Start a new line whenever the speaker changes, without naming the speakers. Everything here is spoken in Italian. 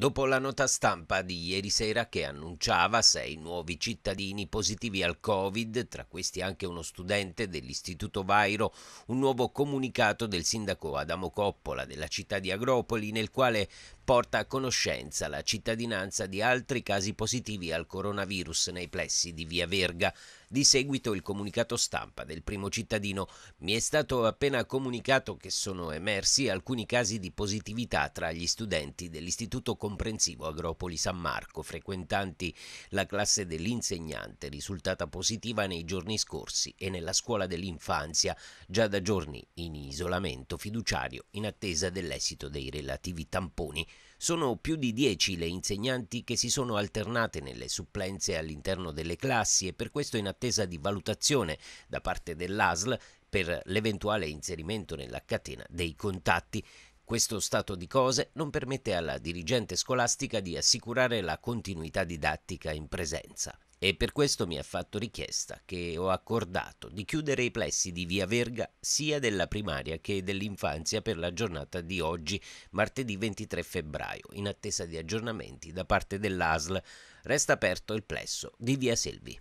Dopo la nota stampa di ieri sera che annunciava sei nuovi cittadini positivi al Covid, tra questi anche uno studente dell'Istituto Vairo, un nuovo comunicato del sindaco Adamo Coppola della città di Agropoli nel quale porta a conoscenza la cittadinanza di altri casi positivi al coronavirus nei plessi di Via Verga. Di seguito il comunicato stampa del primo cittadino mi è stato appena comunicato che sono emersi alcuni casi di positività tra gli studenti dell'Istituto Comprensivo Agropoli San Marco, frequentanti la classe dell'insegnante risultata positiva nei giorni scorsi e nella scuola dell'infanzia, già da giorni in isolamento fiduciario in attesa dell'esito dei relativi tamponi. Sono più di 10 le insegnanti che si sono alternate nelle supplenze all'interno delle classi e per questo in attesa di valutazione da parte dell'ASL per l'eventuale inserimento nella catena dei contatti. Questo stato di cose non permette alla dirigente scolastica di assicurare la continuità didattica in presenza e per questo mi ha fatto richiesta che ho accordato di chiudere i plessi di Via Verga sia della primaria che dell'infanzia per la giornata di oggi, martedì 23 febbraio, in attesa di aggiornamenti da parte dell'ASL. Resta aperto il plesso di Via Selvi.